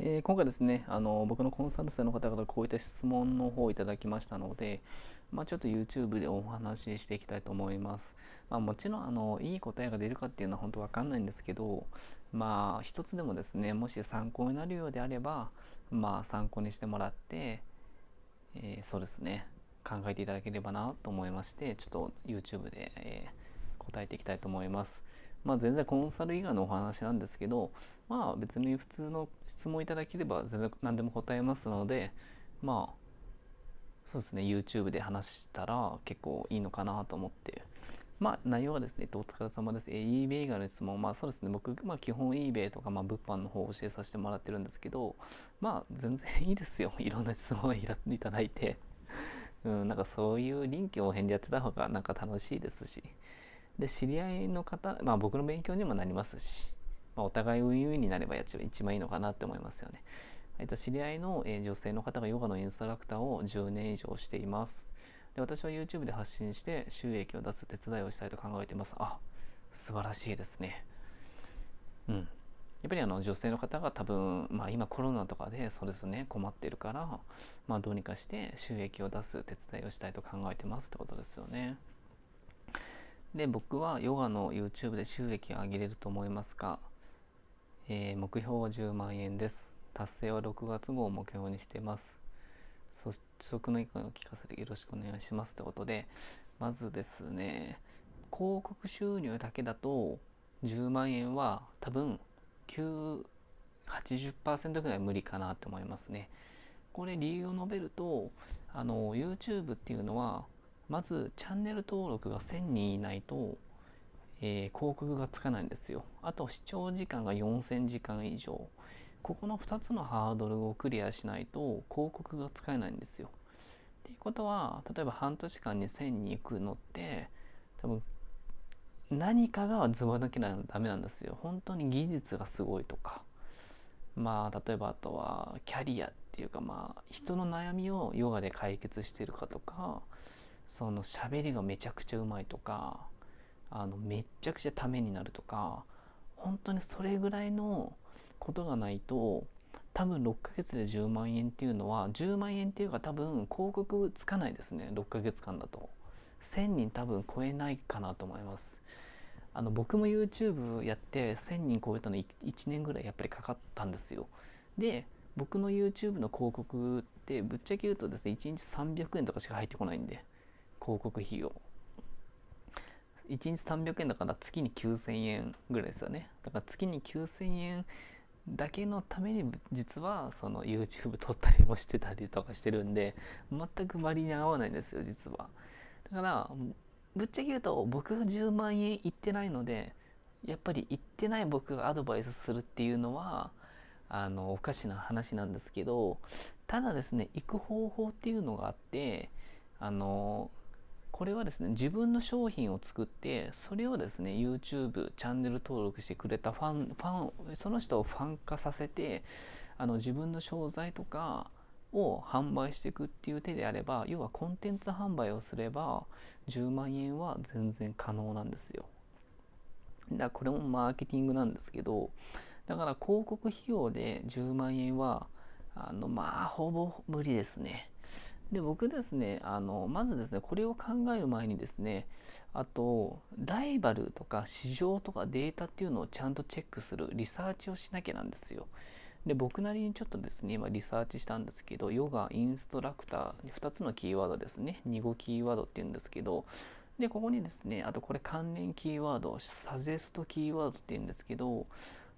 えー、今回ですねあの僕のコンサル生の方からこういった質問の方をいただきましたので、まあ、ちょっと YouTube でお話ししていきたいと思います、まあ、もちろんあのいい答えが出るかっていうのは本当わかんないんですけどまあ一つでもですねもし参考になるようであればまあ参考にしてもらって、えー、そうですね考えていただければなと思いましてちょっと YouTube で、えー、答えていきたいと思いますまあ、全然コンサル以外のお話なんですけど、まあ、別に普通の質問いただければ全然何でも答えますので、まあ、そうですね、YouTube で話したら結構いいのかなと思って。まあ、内容はですね、と、お疲れ様です。え eBay 以外の質問、まあそうですね、僕、まあ基本 eBay とか、まあ物販の方を教えさせてもらってるんですけど、まあ全然いいですよ。いろんな質問をいただいて。うん、なんかそういう臨機応変でやってた方がなんか楽しいですし。で知り合いの方、まあ、僕の勉強にもなりますし、まあ、お互いウィンウィンになれば一番いいのかなって思いますよね。えっと、知り合いの、え女性の方がヨガのインストラクターを10年以上しています。で私は YouTube で発信して収益を出す手伝いをしたいと考えています。あ素晴らしいですね。うん。やっぱりあの女性の方が多分、まあ、今コロナとかでそうですね困ってるから、まあ、どうにかして収益を出す手伝いをしたいと考えてますってことですよね。で僕はヨガの YouTube で収益を上げれると思いますが、えー、目標は10万円です達成は6月号を目標にしてます率直な意見を聞かせてよろしくお願いしますってことでまずですね広告収入だけだと10万円は多分980%ぐらい無理かなと思いますねこれ理由を述べるとあの YouTube っていうのはまずチャンネル登録が1000人いないと、えー、広告がつかないんですよ。あと視聴時間が4000時間以上。ここの2つのハードルをクリアしないと広告が使えないんですよ。っていうことは、例えば半年間に1000人行くのって、多分何かがズバ抜けないとダメなんですよ。本当に技術がすごいとか。まあ、例えばあとはキャリアっていうかまあ、人の悩みをヨガで解決してるかとか、その喋りがめちゃくちゃうまいとかあのめっちゃくちゃためになるとか本当にそれぐらいのことがないと多分6ヶ月で10万円っていうのは10万円っていうか多分広告つかないですね6ヶ月間だと1000人多分超えないかなと思いますあの僕も YouTube やって1000人超えたの1年ぐらいやっぱりかかったんですよで僕の YouTube の広告ってぶっちゃけ言うとですね1日300円とかしか入ってこないんで広告費用1日300円だから月に9000円ぐらいですよねだから月に9000円だけのために実はその YouTube 撮ったりもしてたりとかしてるんで全く割に合わないんですよ実はだからぶっちゃけ言うと僕が10万円いってないのでやっぱり行ってない僕がアドバイスするっていうのはあのおかしな話なんですけどただですね行く方法っていうのがあってあのこれはですね、自分の商品を作って、それをですね、YouTube、チャンネル登録してくれたファン、ファン、その人をファン化させて、あの、自分の商材とかを販売していくっていう手であれば、要はコンテンツ販売をすれば、10万円は全然可能なんですよ。だからこれもマーケティングなんですけど、だから広告費用で10万円は、あの、まあ、ほぼ無理ですね。で、僕ですね、あの、まずですね、これを考える前にですね、あと、ライバルとか市場とかデータっていうのをちゃんとチェックする、リサーチをしなきゃなんですよ。で、僕なりにちょっとですね、今リサーチしたんですけど、ヨガ、インストラクター、2つのキーワードですね、2語キーワードっていうんですけど、で、ここにですね、あとこれ関連キーワード、サジェストキーワードっていうんですけど、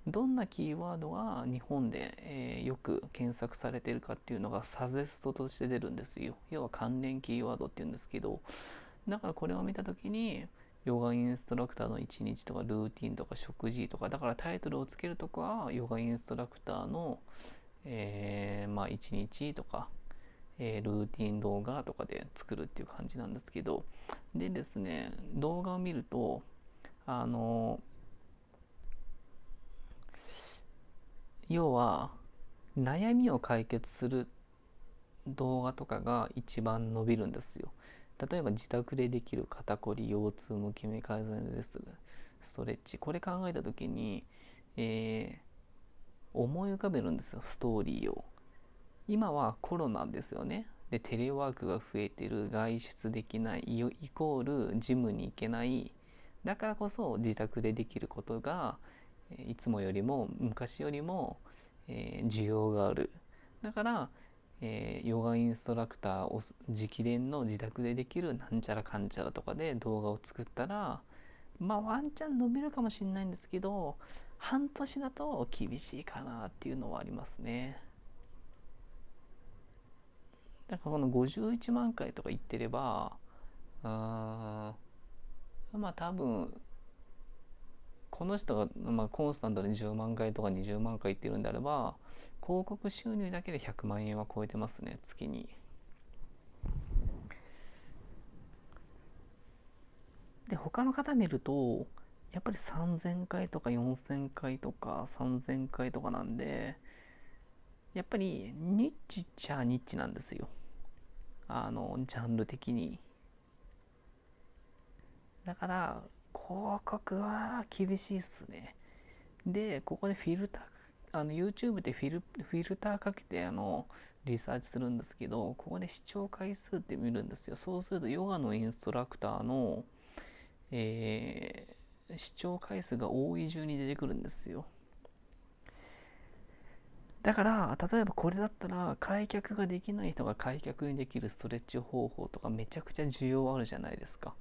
どんなキーワードが日本で、えー、よく検索されてるかっていうのがサジェストとして出るんですよ。要は関連キーワードっていうんですけど、だからこれを見た時に、ヨガインストラクターの1日とかルーティンとか食事とか、だからタイトルをつけるとか、ヨガインストラクターの、えー、まあ1日とか、えー、ルーティン動画とかで作るっていう感じなんですけど、でですね、動画を見ると、あのー要は悩みを解決する動画とかが一番伸びるんですよ例えば自宅でできる肩こり腰痛むきめ改善ですストレッチこれ考えた時に、えー、思い浮かべるんですよストーリーを今はコロナですよねでテレワークが増えてる外出できないイコールジムに行けないだからこそ自宅でできることが、いつもよりも昔よりも、えー、需要があるだから、えー、ヨガインストラクター直伝の自宅でできるなんちゃらかんちゃらとかで動画を作ったらまあワンチャン伸びるかもしれないんですけど半年だと厳しいかなっていうのはありますね。だからこの51万回とか言ってればあまあ多分この人が、まあ、コンスタントで10万回とか20万回ってるうんであれば広告収入だけで100万円は超えてますね月に。で他の方見るとやっぱり3000回とか4000回とか3000回とかなんでやっぱりニッチっちゃニッチなんですよあのジャンル的にだから広告は厳しいっすね。で、ここでフィルター、あの YouTube でフィルフィルターかけてあのリサーチするんですけど、ここで視聴回数って見るんですよ。そうするとヨガのインストラクターの、えー、視聴回数が多い順に出てくるんですよ。だから、例えばこれだったら、開脚ができない人が開脚にできるストレッチ方法とかめちゃくちゃ需要あるじゃないですか。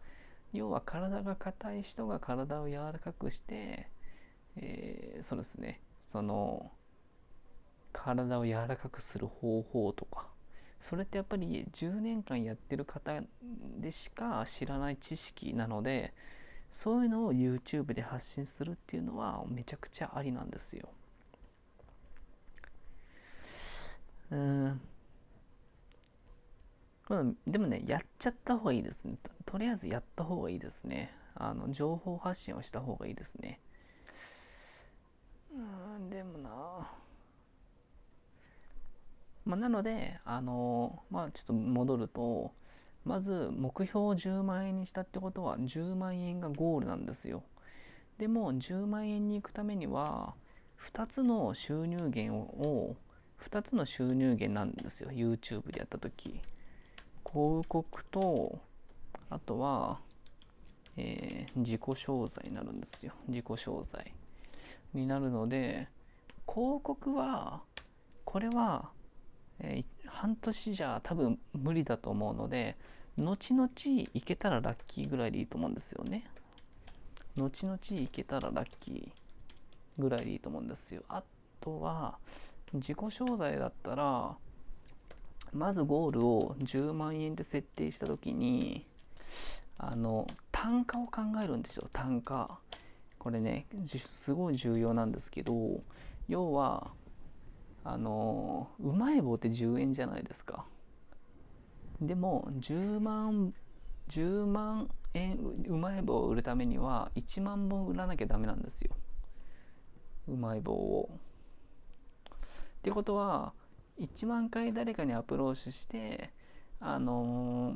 要は体が硬い人が体を柔らかくして、えー、そうですねその体を柔らかくする方法とかそれってやっぱり10年間やってる方でしか知らない知識なのでそういうのを YouTube で発信するっていうのはめちゃくちゃありなんですよ。うんでもね、やっちゃった方がいいですね。とりあえずやった方がいいですね。あの、情報発信をした方がいいですね。うん、でもなまあ、なので、あのまあ、ちょっと戻ると、まず目標を10万円にしたってことは10万円がゴールなんですよ。でも10万円に行くためには2つの収入源を2つの収入源なんですよ YouTube でやった時。広告と、あとは、えー、自己商材になるんですよ。自己商材になるので、広告は、これは、えー、半年じゃ多分無理だと思うので、後々行けたらラッキーぐらいでいいと思うんですよね。後々行けたらラッキーぐらいでいいと思うんですよ。あとは、自己商材だったら、まずゴールを10万円で設定した時にあの単価を考えるんですよ単価これねすごい重要なんですけど要はあのうまい棒って10円じゃないですかでも10万10万円うまい棒を売るためには1万本売らなきゃダメなんですようまい棒をってことは1万回誰かにアプローチしてあの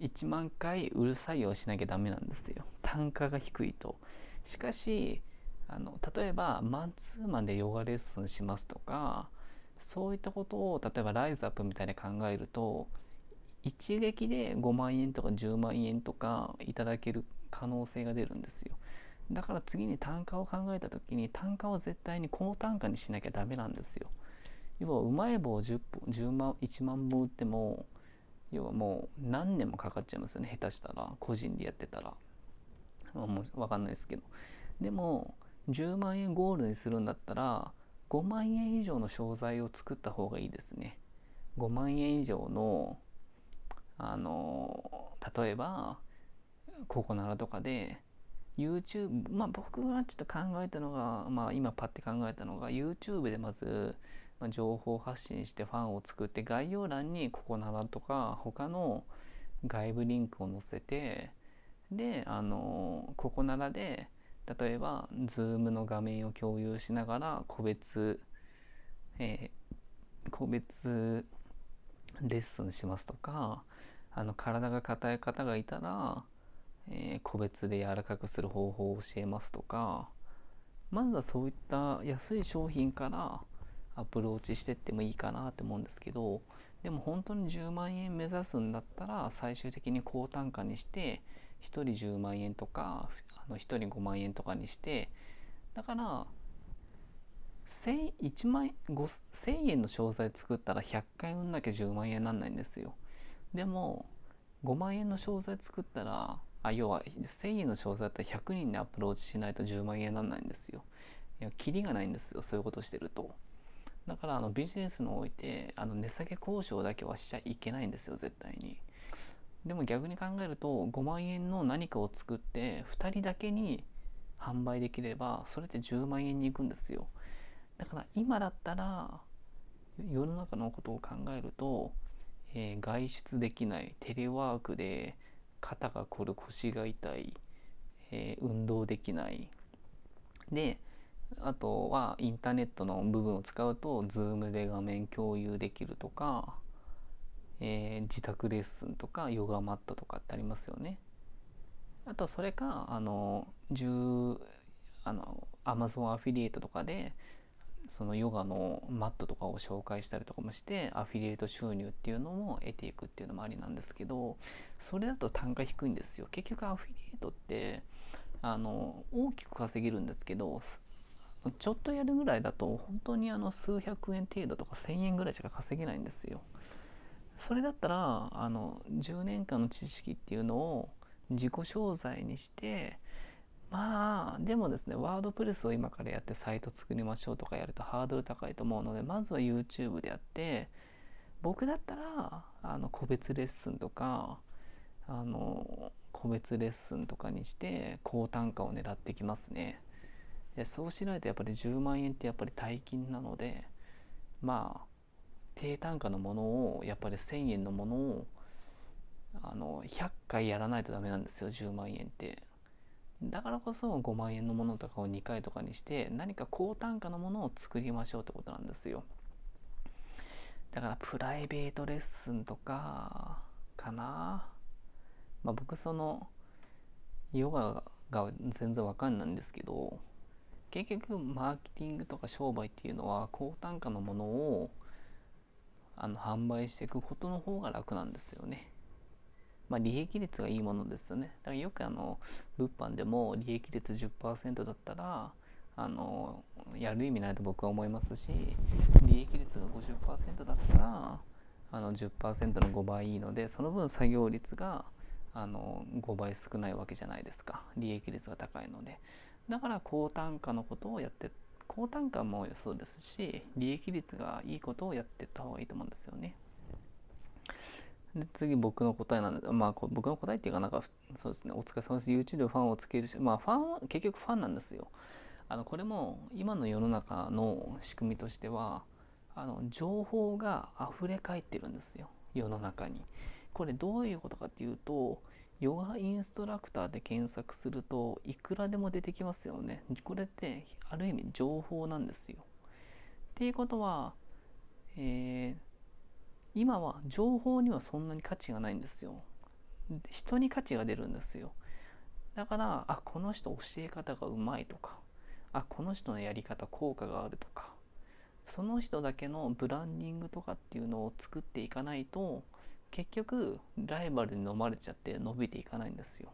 ー、1万回うるさいをしなきゃダメなんですよ単価が低いとしかしあの例えばマンツーマンでヨガレッスンしますとかそういったことを例えばライズアップみたいに考えると一撃で5万円とか10万円とかいただける可能性が出るんですよだから次に単価を考えた時に単価を絶対に高単価にしなきゃダメなんですよ要はうまい棒 10, 10万1万本売っても要はもう何年もかかっちゃいますよね下手したら個人でやってたら、まあ、もう分かんないですけどでも10万円ゴールにするんだったら5万円以上の商材を作った方がいいですね5万円以上のあの例えばココナラとかで YouTube まあ僕がちょっと考えたのがまあ今パッて考えたのが YouTube でまずまあ、情報発信してファンを作って概要欄にここならとか他の外部リンクを載せてであのここならで例えば Zoom の画面を共有しながら個別、えー、個別レッスンしますとかあの体が硬い方がいたら、えー、個別で柔らかくする方法を教えますとかまずはそういった安い商品からアプローチしてってもいいかなって思うんですけどでも本当に10万円目指すんだったら最終的に高単価にして1人10万円とかあの1人5万円とかにしてだから1000 1万0 0 0円の商材作ったら100回売んなきゃ10万円なんないんですよでも5万円の商材作ったらあ要は1000円の商材だったら100人でアプローチしないと10万円なんないんですよいやキリがないんですよそういうことしてると。だからあのビジネスにおいてあの値下げ交渉だけはしちゃいけないんですよ絶対に。でも逆に考えると5万円の何かを作って2人だけに販売できればそれって10万円にいくんですよ。だから今だったら世の中のことを考えると、えー、外出できないテレワークで肩が凝る腰が痛い、えー、運動できないであとはインターネットの部分を使うと Zoom で画面共有できるとか、えー、自宅レッスンとかヨガマットとかってありますよね。あとそれかあの10あの Amazon アフィリエイトとかでそのヨガのマットとかを紹介したりとかもしてアフィリエイト収入っていうのも得ていくっていうのもありなんですけどそれだと単価低いんですよ結局アフィリエイトってあの大きく稼げるんですけどちょっとやるぐらいだと本当にあの数百円程度とか1,000円ぐらいしか稼げないんですよ。それだったらあの10年間の知識っていうのを自己商材にしてまあでもですねワードプレスを今からやってサイト作りましょうとかやるとハードル高いと思うのでまずは YouTube でやって僕だったらあの個別レッスンとかあの個別レッスンとかにして高単価を狙ってきますね。そうしないとやっぱり10万円ってやっぱり大金なのでまあ低単価のものをやっぱり1,000円のものをあの100回やらないとダメなんですよ10万円って。だからこそ5万円のものとかを2回とかにして何か高単価のものを作りましょうってことなんですよ。だからプライベートレッスンとかかな。まあ僕そのヨガが全然わかんないんですけど結局マーケティングとか商売っていうのは高単価のものをあの販売していくことの方が楽なんですよね。まあ、利益率がいいものですよね。だからよくあの物販でも利益率10%だったらあのやる意味ないと僕は思いますし利益率が50%だったらあの10%の5倍いいのでその分作業率があの5倍少ないわけじゃないですか利益率が高いのでだから高単価のことをやって高単価もそうですし利益率がいいことをやっていった方がいいと思うんですよね。で次僕の答えなんで、まあ、僕の答えっていうかなんかそうですねお疲れ様です YouTube ファンをつけるしまあファンは結局ファンなんですよ。あのこれも今の世の中の仕組みとしてはあの情報が溢れ返ってるんですよ世の中に。これどういうことかっていうとヨガインストラクターで検索するといくらでも出てきますよね。これってある意味情報なんですよ。っていうことは、えー、今は情報にはそんなに価値がないんですよ。人に価値が出るんですよ。だから、あ、この人教え方がうまいとか、あ、この人のやり方効果があるとか、その人だけのブランディングとかっていうのを作っていかないと、結局ライバルに飲まれちゃって伸びていかないんですよ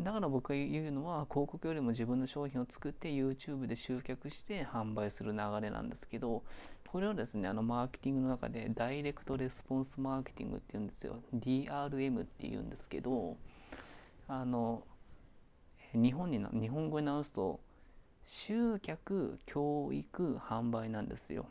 だから僕が言うのは広告よりも自分の商品を作って YouTube で集客して販売する流れなんですけどこれをですねあのマーケティングの中でダイレクトレスポンスマーケティングって言うんですよ DRM って言うんですけどあの日本に日本語に直すと集客教育販売なんですよ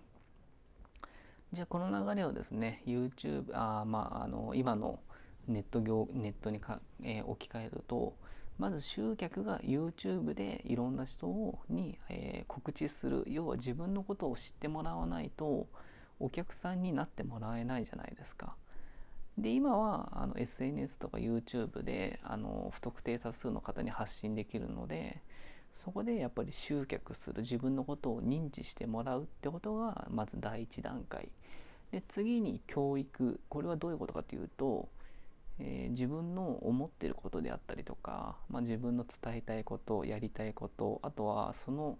じゃあこの流れをですね YouTube あまああの今のネット業ネットにか、えー、置き換えるとまず集客が YouTube でいろんな人に、えー、告知する要は自分のことを知ってもらわないとお客さんになってもらえないじゃないですか。で今はあの SNS とか YouTube であの不特定多数の方に発信できるのでそこでやっぱり集客する自分のことを認知してもらうってことがまず第一段階で次に教育これはどういうことかというと、えー、自分の思ってることであったりとか、まあ、自分の伝えたいことやりたいことあとはその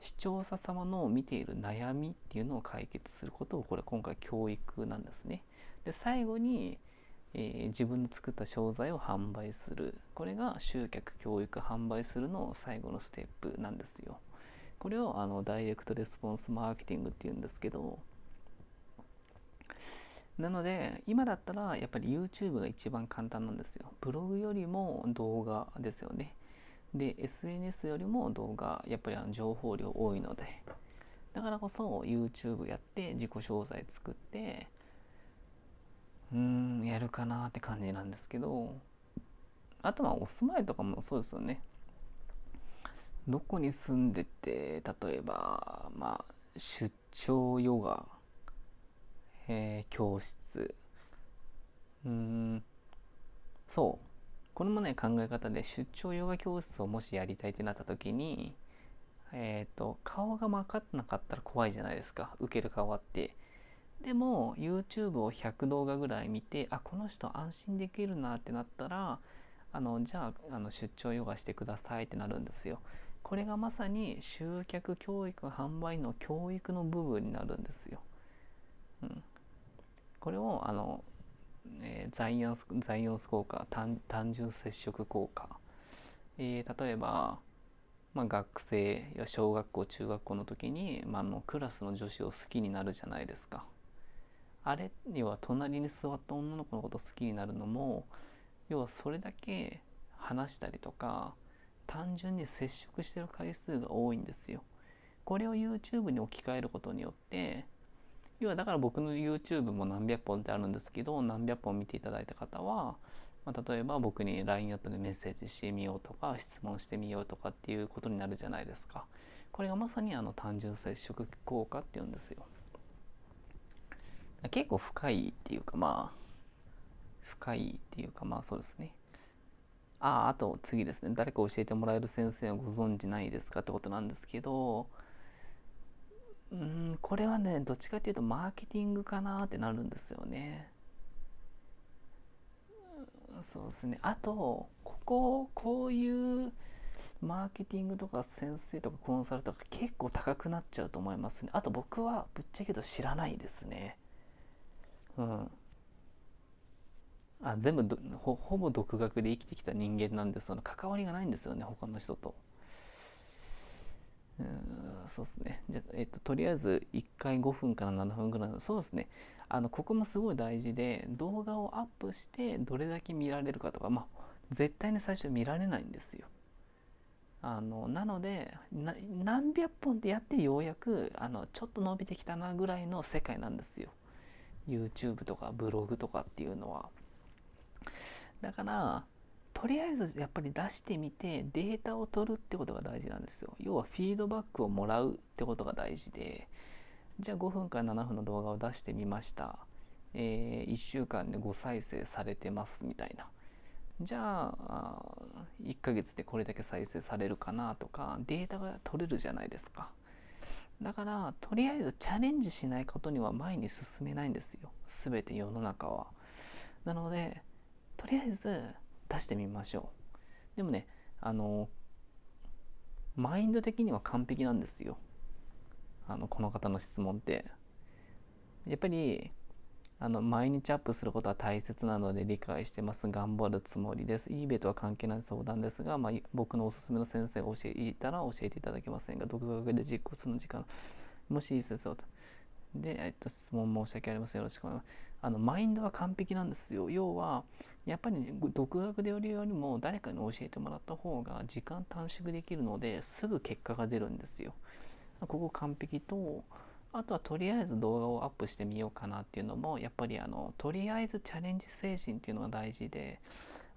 視聴者様の見ている悩みっていうのを解決することをこれ今回教育なんですね。で最後にえー、自分で作った商材を販売するこれが集客教育販売するの最後のステップなんですよこれをあのダイレクトレスポンスマーケティングっていうんですけどなので今だったらやっぱり YouTube が一番簡単なんですよブログよりも動画ですよねで SNS よりも動画やっぱりあの情報量多いのでだからこそ YouTube やって自己商材作ってうんやるかなって感じなんですけどあとはお住まいとかもそうですよねどこに住んでて例えばまあ出張ヨガ、えー、教室うんそうこれもね考え方で出張ヨガ教室をもしやりたいってなった時にえっ、ー、と顔が分かってなかったら怖いじゃないですか受ける顔ってでも YouTube を100動画ぐらい見てあこの人安心できるなってなったらあのじゃああの出張ヨガしてくださいってなるんですよ。これがまさに集客教育販売の教育の部分になるんですよ。うん、これをあの、えー、ザイオンスザイオンス効果単純接触効果、えー、例えば、まあ、学生や小学校中学校の時に、まあ、あのクラスの女子を好きになるじゃないですか。あれには隣に座った女の子のこと好きになるのも要はそれだけ話したりとか単純に接触してる回数が多いんですよ。これを YouTube に置き換えることによって要はだから僕の YouTube も何百本ってあるんですけど何百本見ていただいた方は、まあ、例えば僕に LINE アットでメッセージしてみようとか質問してみようとかっていうことになるじゃないですかこれがまさにあの単純接触効果っていうんですよ結構深いっていうかまあ深いっていうかまあそうですねあああと次ですね誰か教えてもらえる先生はご存知ないですかってことなんですけどうんこれはねどっちかっていうとマーケティングかなってなるんですよねそうですねあとこここういうマーケティングとか先生とかコンサルとか結構高くなっちゃうと思いますねあと僕はぶっちゃけど知らないですねうん、あ全部ほほぼ独学で生きてきた人間なんでその関わりがないんですよね他の人と。うんそうですね。じゃえっと、とりあえず1回5分から7分ぐらいの、そうですね。あの、ここもすごい大事で、動画をアップしてどれだけ見られるかとか、まあ、絶対に最初見られないんですよ。あの、なので何百本ってやってようやく、あの、ちょっと伸びてきたなぐらいの世界なんですよ。YouTube とかブログとかっていうのはだからとりあえずやっぱり出してみてデータを取るってことが大事なんですよ要はフィードバックをもらうってことが大事でじゃあ5分から7分の動画を出してみましたえー、1週間で5再生されてますみたいなじゃあ1ヶ月でこれだけ再生されるかなとかデータが取れるじゃないですかだからとりあえずチャレンジしないことには前に進めないんですよ全て世の中はなのでとりあえず出してみましょうでもねあのマインド的には完璧なんですよあのこの方の質問ってやっぱりあの毎日アップすることは大切なので理解してます。頑張るつもりです。ebay とは関係ない相談ですが、まあ、僕のおすすめの先生が教えたら教えていただけませんが、独学で実行する時間、もしいい先生をと。で、えっと、質問申し訳ありません。よろしくお願いします。あの、マインドは完璧なんですよ。要は、やっぱり、ね、独学でよりよりも誰かに教えてもらった方が時間短縮できるので、すぐ結果が出るんですよ。ここ完璧と、あとはとりあえず動画をアップしてみようかなっていうのもやっぱりあのとりあえずチャレンジ精神っていうのが大事で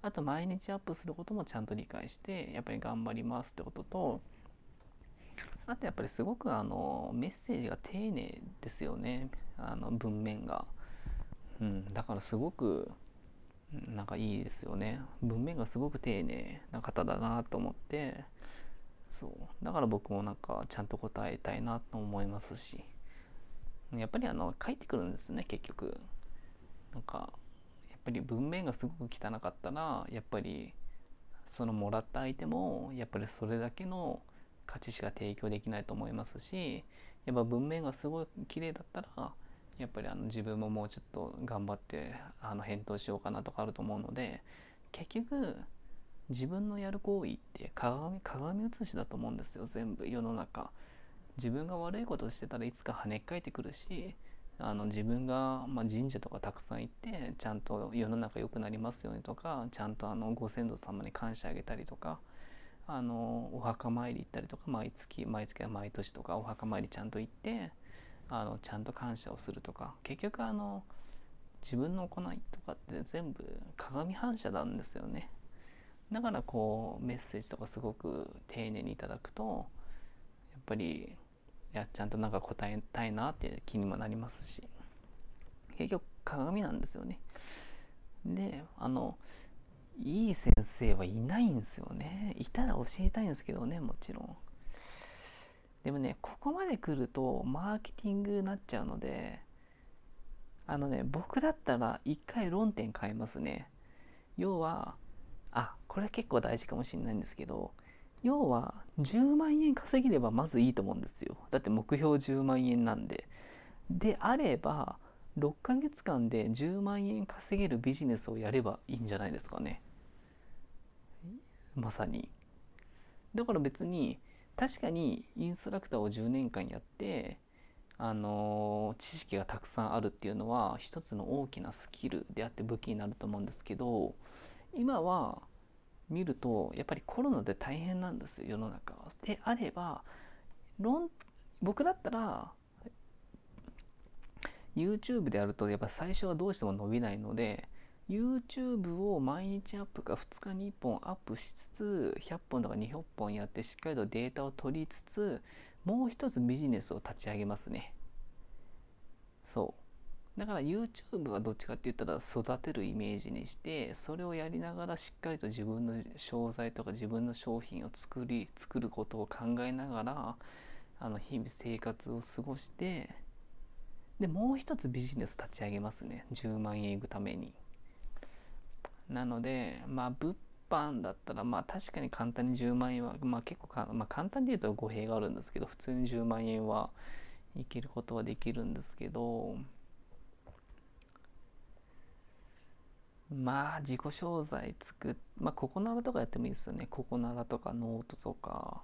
あと毎日アップすることもちゃんと理解してやっぱり頑張りますってこととあとやっぱりすごくあのメッセージが丁寧ですよねあの文面が、うん、だからすごくなんかいいですよね文面がすごく丁寧な方だなと思ってそうだから僕もなんかちゃんと答えたいなと思いますしやっぱりあの書いてくるんですね結局なんかやっぱり文面がすごく汚かったらやっぱりそのもらった相手もやっぱりそれだけの価値しか提供できないと思いますしやっぱ文面がすごい綺麗だったらやっぱりあの自分ももうちょっと頑張ってあの返答しようかなとかあると思うので結局自分のやる行為って鏡鏡写しだと思うんですよ全部世の中自分が悪いことしてたらいつか跳ね返ってくるしあの自分が、ま神社とかたくさん行ってちゃんと世の中良くなりますようにとかちゃんとあのご先祖様に感謝あげたりとかあのお墓参り行ったりとか毎月毎月毎年とかお墓参りちゃんと行ってあのちゃんと感謝をするとか結局あの自分の行いとかって全部鏡反射なんですよねだからこうメッセージとかすごく丁寧にいただくとやっぱりやちゃんとなんか答えたいなっていう気にもなりますし結局鏡なんですよねであのいい先生はいないんですよねいたら教えたいんですけどねもちろんでもねここまで来るとマーケティングになっちゃうのであのね僕だったら一回論点変えますね要はあこれ結構大事かもしれないんですけど要は10万円稼げればまずいいと思うんですよだって目標10万円なんでであれば6ヶ月間で10万円稼げるビジネスをやればいいんじゃないですかねまさにだから別に確かにインストラクターを10年間やってあの知識がたくさんあるっていうのは一つの大きなスキルであって武器になると思うんですけど今は見るとやっぱりコロナで大変なんですよ世の中であれば論僕だったら YouTube でやるとやっぱ最初はどうしても伸びないので YouTube を毎日アップか2日に1本アップしつつ100本とか200本やってしっかりとデータを取りつつもう一つビジネスを立ち上げますねそだから YouTube はどっちかって言ったら育てるイメージにしてそれをやりながらしっかりと自分の商材とか自分の商品を作り作ることを考えながらあの日々生活を過ごしてでもう一つビジネス立ち上げますね10万円いくためになのでまあ物販だったらまあ確かに簡単に10万円はまあ結構か、まあ、簡単で言うと語弊があるんですけど普通に10万円は生きることはできるんですけどまあ自己紹介作っまあココナラとかやってもいいですよねココナラとかノートとか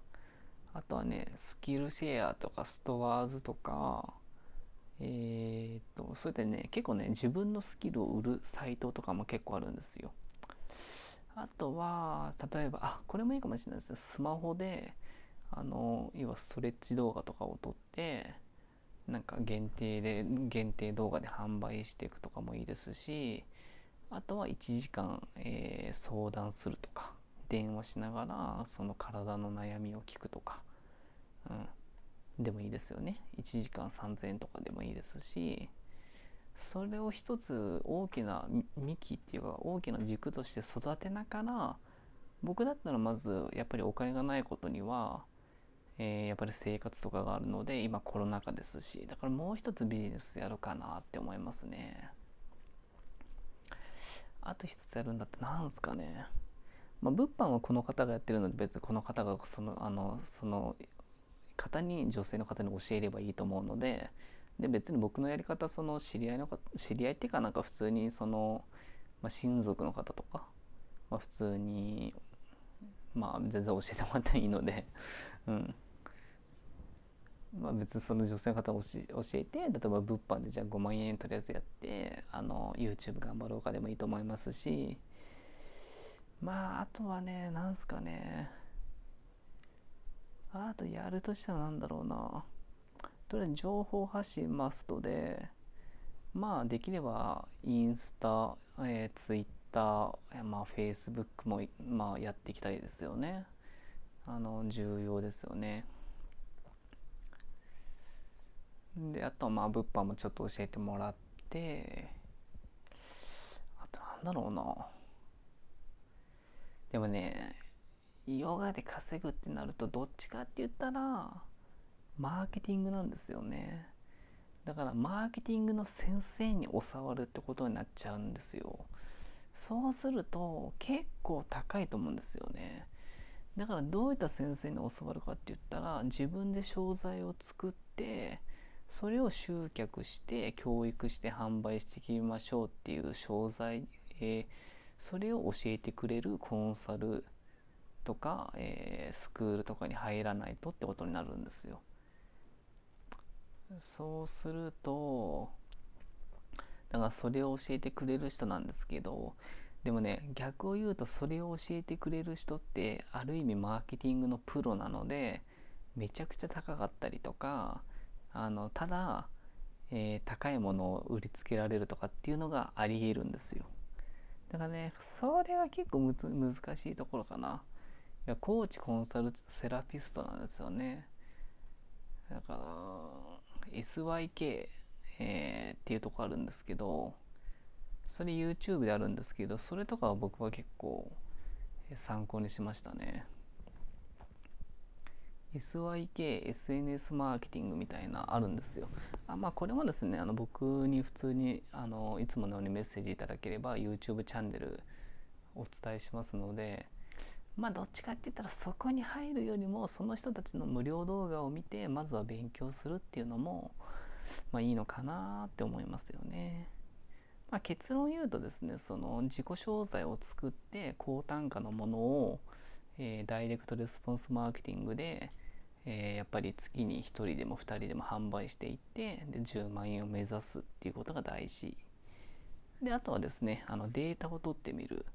あとはねスキルシェアとかストアーズとかえー、っとそれでね結構ね自分のスキルを売るサイトとかも結構あるんですよあとは例えばあこれもいいかもしれないですねスマホであの要はストレッチ動画とかを撮ってなんか限定で限定動画で販売していくとかもいいですしあとは1時間、えー、相談するとか電話しながらその体の悩みを聞くとか、うん、でもいいですよね1時間3000円とかでもいいですしそれを一つ大きな幹っていうか大きな軸として育てながら僕だったらまずやっぱりお金がないことには、えー、やっぱり生活とかがあるので今コロナ禍ですしだからもう一つビジネスやるかなって思いますね。あと一つやるんだってなんすかね。まあ、物販はこの方がやってるので別にこの方がそのあのその方に女性の方に教えればいいと思うのでで別に僕のやり方その知り合いの知り合いっていうかなんか普通にその、まあ、親族の方とか、まあ、普通にまあ全然教えてもらっていいのでうん。まあ、別にその女性の方を教えて例えば物販でじゃあ5万円とりあえずやってあの YouTube 頑張ろうかでもいいと思いますしまああとはねなんすかねあとやるとしたらなんだろうなとりあえず情報発信マストでまあできればインスタ、えー、ツイッター、まあ、フェイスブックも、まあ、やっていきたいですよねあの重要ですよねであとはまあ物販もちょっと教えてもらってあとなんだろうなでもねヨガで稼ぐってなるとどっちかって言ったらマーケティングなんですよねだからマーケティングの先生に教わるってことになっちゃうんですよそうすると結構高いと思うんですよねだからどういった先生に教わるかって言ったら自分で商材を作ってそれを集客して教育して販売していきましょうっていう商材、えー、それを教えてくれるコンサルとか、えー、スクールとかに入らないとってことになるんですよ。そうするとだからそれを教えてくれる人なんですけどでもね逆を言うとそれを教えてくれる人ってある意味マーケティングのプロなのでめちゃくちゃ高かったりとかあのただ、えー、高いものを売りつけられるとかっていうのがありえるんですよだからねそれは結構むつ難しいところかないやコーチコンサルセラピストなんですよねだから SYK、えー、っていうとこあるんですけどそれ YouTube であるんですけどそれとかは僕は結構参考にしましたね。SYKSNS マーケティングみたいなあるんですよ。あまあこれもですねあの僕に普通にあのいつものようにメッセージいただければ YouTube チャンネルお伝えしますのでまあどっちかって言ったらそこに入るよりもその人たちの無料動画を見てまずは勉強するっていうのもまあいいのかなって思いますよね。まあ、結論言うとですねその自己商材を作って高単価のものをえー、ダイレクトレスポンスマーケティングで、えー、やっぱり月に1人でも2人でも販売していってで10万円を目指すっていうことが大事であとはですねあのデータを取ってみる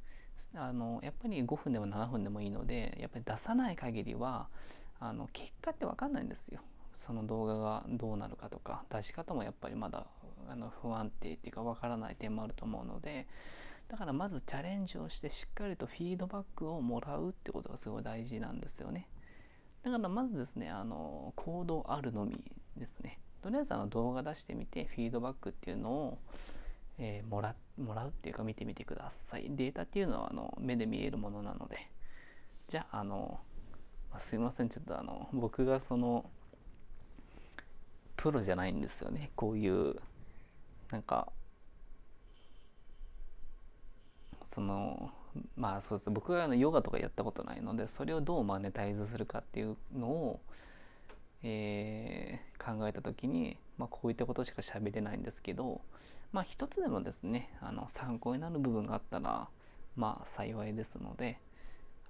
あのやっぱり5分でも7分でもいいのでやっぱり出さない限りはあの結果って分かんないんですよその動画がどうなるかとか出し方もやっぱりまだあの不安定っていうか分からない点もあると思うのでだからまずチャレンジをしてしっかりとフィードバックをもらうってことがすごい大事なんですよねだからまずですねあの行動あるのみですねとりあえずあの動画出してみてフィードバックっていうのを、えー、もらもらうっていうか見てみてくださいデータっていうのはあの目で見えるものなのでじゃああのすいませんちょっとあの僕がそのプロじゃないんですよねこういうなんかそのまあそうです僕はあのヨガとかやったことないのでそれをどうマネタイズするかっていうのを、えー、考えた時に、まあ、こういったことしか喋れないんですけどまあ一つでもですねあの参考になる部分があったらまあ幸いですので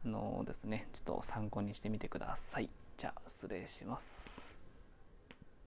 あのですねちょっと参考にしてみてください。じゃあ失礼します。